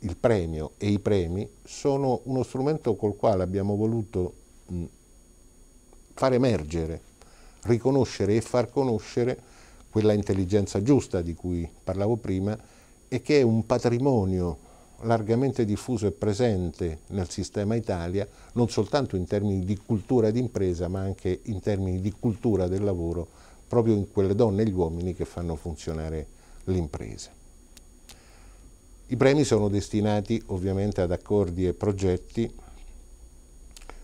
il, premio e i premi sono uno strumento col quale abbiamo voluto far emergere, riconoscere e far conoscere quella intelligenza giusta di cui parlavo prima e che è un patrimonio largamente diffuso e presente nel sistema Italia, non soltanto in termini di cultura d'impresa, ma anche in termini di cultura del lavoro, proprio in quelle donne e gli uomini che fanno funzionare l'impresa. I premi sono destinati ovviamente ad accordi e progetti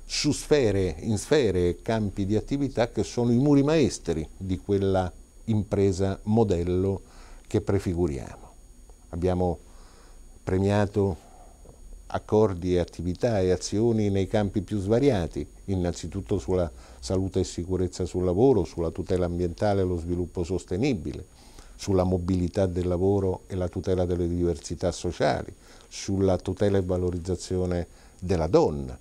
su sfere, in sfere e campi di attività che sono i muri maestri di quella impresa modello che prefiguriamo. Abbiamo premiato accordi e attività e azioni nei campi più svariati, innanzitutto sulla salute e sicurezza sul lavoro, sulla tutela ambientale e lo sviluppo sostenibile, sulla mobilità del lavoro e la tutela delle diversità sociali, sulla tutela e valorizzazione della donna,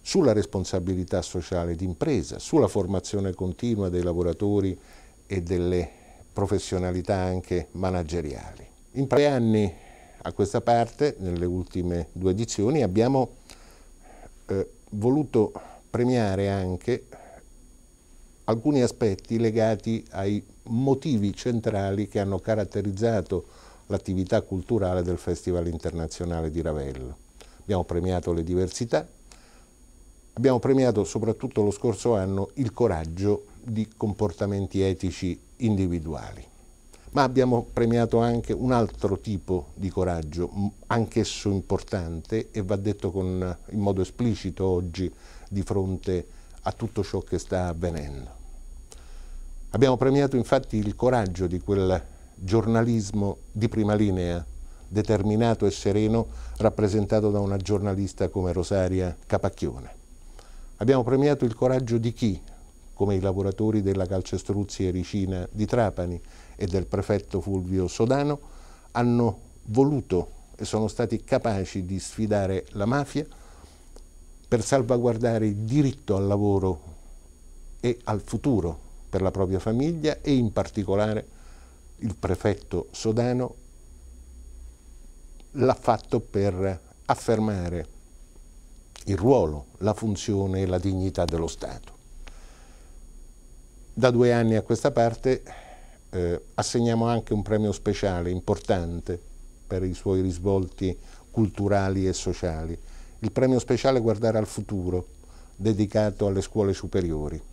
sulla responsabilità sociale d'impresa, sulla formazione continua dei lavoratori e delle professionalità anche manageriali. In tre anni a questa parte, nelle ultime due edizioni, abbiamo eh, voluto premiare anche alcuni aspetti legati ai motivi centrali che hanno caratterizzato l'attività culturale del Festival internazionale di Ravello. Abbiamo premiato le diversità, abbiamo premiato soprattutto lo scorso anno il coraggio di comportamenti etici individuali, ma abbiamo premiato anche un altro tipo di coraggio, anch'esso importante e va detto con, in modo esplicito oggi di fronte a a tutto ciò che sta avvenendo. Abbiamo premiato infatti il coraggio di quel giornalismo di prima linea, determinato e sereno, rappresentato da una giornalista come Rosaria Capacchione. Abbiamo premiato il coraggio di chi, come i lavoratori della calcestruzzi ericina di Trapani e del prefetto Fulvio Sodano, hanno voluto e sono stati capaci di sfidare la mafia, per salvaguardare il diritto al lavoro e al futuro per la propria famiglia e in particolare il prefetto Sodano l'ha fatto per affermare il ruolo, la funzione e la dignità dello Stato. Da due anni a questa parte eh, assegniamo anche un premio speciale importante per i suoi risvolti culturali e sociali il premio speciale Guardare al futuro, dedicato alle scuole superiori.